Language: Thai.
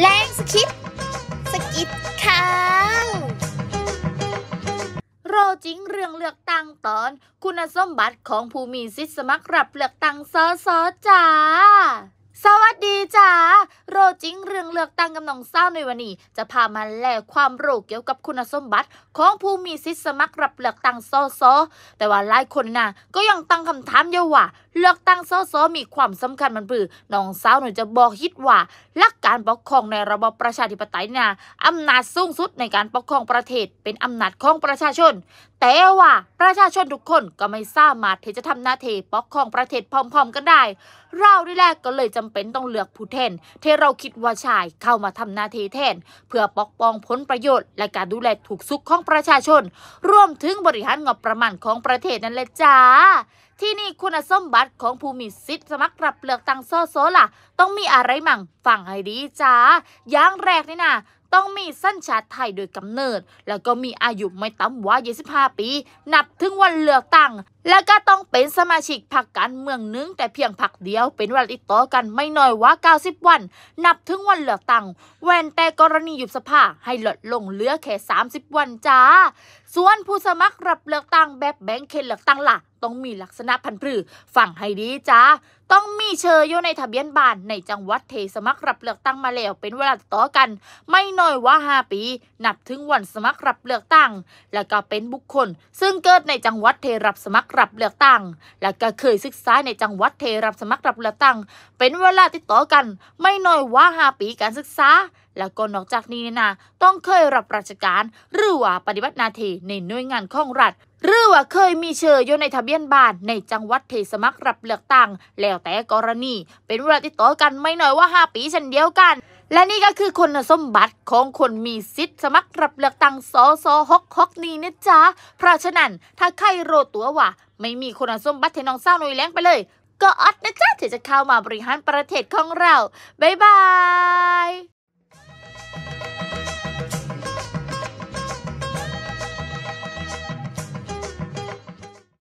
แรงสกิดสกิดข้าวโรจิงเรื่องเลือกตั้งตอน คุณสมบัติของผู้มีสิทธิสมัครรับเลือกตั้งสสจ้า สวัสดีจ้าโรจิงเรื่องเลือกตั้งกำนองเศร้าในวันนี้ จะพามาแลกความรู้เกี่ยวกับคุณสมบัติของผู้มีสิทธิสมัครรับเลือกตั้งโซแต่ว่าหลายคนนะ่ะก็ยังตั้งคำถามเยอะว่าเลือกตั้งโซมีความสำคัญมันปือน้องเศร้าหนูจะบอกฮิตว่าหลักการปกครองในระบอบประชาธิปไตยนะ่ะอำนาจสูงสุดในการปกครองประเทศ เป็น อำนาจของประชาชน แต่ว่าประชาชนทุกคนก็ไม่ สามารถที่จะทำหน้าที่ปกครองประเทศพร้อมๆกันได้ เราดีแรกก็เลยจำเป็นต้องเลือกผู้แทนเทเราคิดว่าชายเข้ามาทำหน้าที่แทน เพื่อปกป้องผลประโยชน์และการดูแลถูกสุขของประชาชนรวมถึงบริหารงบประมาณของประเทศนั่นแหละจ้า ที่นี่คุณสมบัติของภูมิสิทธิ์สมัครรับเลือกตั้งโซโซล่ะ ต้องมีอะไรมั่ง ฟังให้ดีจ้าอย่างแรกนี่นะต้องมีสัญชาติไทยโดยกำเนิด แล้วก็มีอายุไม่ต่ำกว่า25 ปี นับถึงวันเลือกตั้ง และก็ต้องเป็นสมาชิกพรรคการเมืองนึงแต่เพียงพรรคเดียวเป็นเวลาติดต่อกันไม่น้อยว่า90 วัน นับถึงวันเลือกตั้ง แวนแต่กรณียุบสภาให้ลดลงเหลือแค่30 วันจ้า ส่วนผู้สมัครรับเลือกตั้งแบบแบ่งเขตเลือกตั้งล่ะต้องมีลักษณะพันธุ์พืชฝั่งให้ดีจ้า ต้องมีเชยอยู่ในทะเบียนบ้านในจังหวัดเทสมัครรับเลือกตั้งมาแล้ว เป็นเวลาต่อกัน ไม่น้อยว่า5ปีนับถึงวันสมัครรับเลือกตั้ง และก็เป็นบุคคล ซึ่งเกิดในจังหวัดเทรับสมัครรับเลือกตั้ง และก็เคยศึกษาในจังหวัดเทรับสมัครรับเลือกตั้ง เป็นเวลาติดต่อกัน ไม่น้อยว่า5ปีการศึกษา แล้วก็นอกจากนี้นะต้องเคยรับราชการหรือว่าปฏิบัติหน้าที่ในหน่วยงานของรัฐหือว่าเคยมีเชื่ออยู่ในทะเบียนบ้านในจังหวัดเทสมักรับเลือกตั้งแล้วแต่กรณีเป็นเวลาติดต่อกันไม่น้อยว่า 5 ปีเช่นเดียวกัน และนี่ก็คือคุณสมบัติของคนมีสิทธิ์สมัครรับเลือกตั้งสสฮกฮกนี้นะจ๊ะเพราะฉะนั้นถ้าใครโรตัวว่าไม่มีคุณสมบัติเทน้องเศร้าหน่วยแรงไปเลย ก็อดนะจ๊ะที่จะเข้ามาบริหารประเทศของเราบ๊ายบาย